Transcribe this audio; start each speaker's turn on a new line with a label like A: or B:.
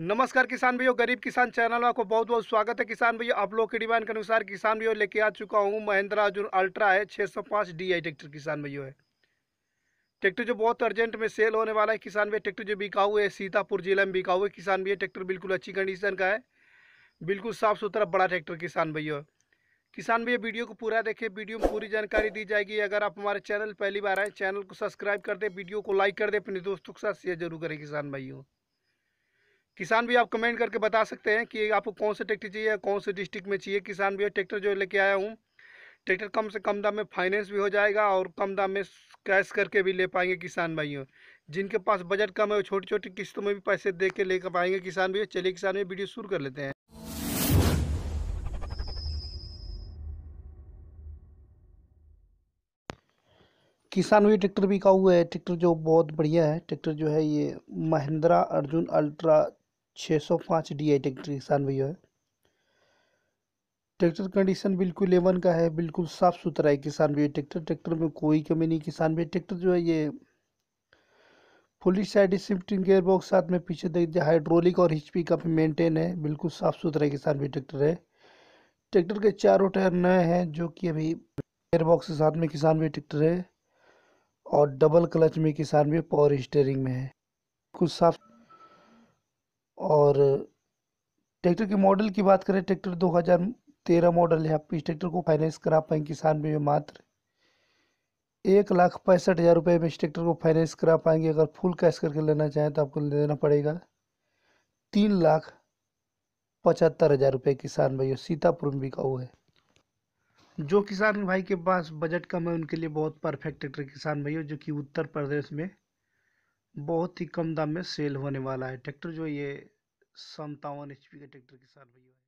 A: नमस्कार किसान भैया गरीब किसान चैनल में आपको बहुत बहुत स्वागत है किसान भैया आप लोग की डिमांड के अनुसार किसान भैया लेके आ चुका हूँ महिंद्रा अर्जुन अल्ट्रा है 605 आई ट्रैक्टर किसान भैया है ट्रैक्टर जो बहुत अर्जेंट में सेल होने वाला है किसान भैया ट्रैक्टर जो बिका हुआ है सीतापुर जिले में बिका हुआ है किसान भैया ट्रैक्टर बिल्कुल अच्छी कंडीशन का है बिल्कुल साफ़ सुथरा बड़ा ट्रैक्टर किसान भैया किसान भैया वीडियो को पूरा देखें वीडियो में पूरी जानकारी दी जाएगी अगर आप हमारे चैनल पहली बार आए चैनल को सब्सक्राइब कर दें वीडियो को लाइक कर दें अपने दोस्तों के साथ शेयर जरूर करें किसान भाइयों किसान भी आप कमेंट करके बता सकते हैं कि आपको कौन सा ट्रैक्टर चाहिए कौन से डिस्ट्रिक्ट में चाहिए किसान भी ट्रैक्टर जो लेके आया हूँ ट्रैक्टर कम से कम दाम में फाइनेंस भी हो जाएगा और कम दाम में कैश करके भी ले पाएंगे किसान भाइयों जिनके पास बजट कम है वो छोटी छोटी किस्तों में भी पैसे दे के ले कर पाएंगे किसान भाइयों चलिए किसान भी वीडियो शुरू कर लेते हैं किसान भी ट्रैक्टर भी का हुआ है ट्रैक्टर जो बहुत बढ़िया है ट्रैक्टर जो है ये महिंद्रा अर्जुन अल्ट्रा छः सौ पाँच डी ट्रैक्टर किसान भैया है ट्रैक्टर कंडीशन बिल्कुल लेवन का है बिल्कुल साफ़ सुथरा है किसान भैया ट्रैक्टर ट्रैक्टर में कोई कमी नहीं किसान भैया ट्रैक्टर जो है ये fully side shifting gear box साथ में पीछे देख दिया हाइड्रोलिक और हिच हिचपी काफ़ी मेंटेन है बिल्कुल साफ़ सुथरा किसान भी ट्रैक्टर है ट्रैक्टर के चारों टायर नए हैं जो कि अभी गेयर बॉक्स के साथ में किसान भी ट्रैक्टर है और डबल क्लच में किसान भी पावर स्टेयरिंग में है कुछ साफ और ट्रैक्टर के मॉडल की बात करें ट्रैक्टर 2013 मॉडल है आप इस ट्रैक्टर को फाइनेंस करा पाएंगे किसान भी मात्र एक लाख पैंसठ हज़ार रुपये में इस ट्रैक्टर को फाइनेंस करा पाएंगे अगर फुल कैश करके लेना चाहें तो आपको लेना पड़ेगा तीन लाख पचहत्तर हज़ार रुपये किसान भाइयों सीतापुर में बिका हुआ है जो किसान भाई के पास बजट कम है उनके लिए बहुत परफेक्ट ट्रैक्टर किसान भाई जो कि उत्तर प्रदेश में बहुत ही कम दाम में सेल होने वाला है ट्रैक्टर जो ये संतावन एच.पी का ट्रैक्टर किसान भईया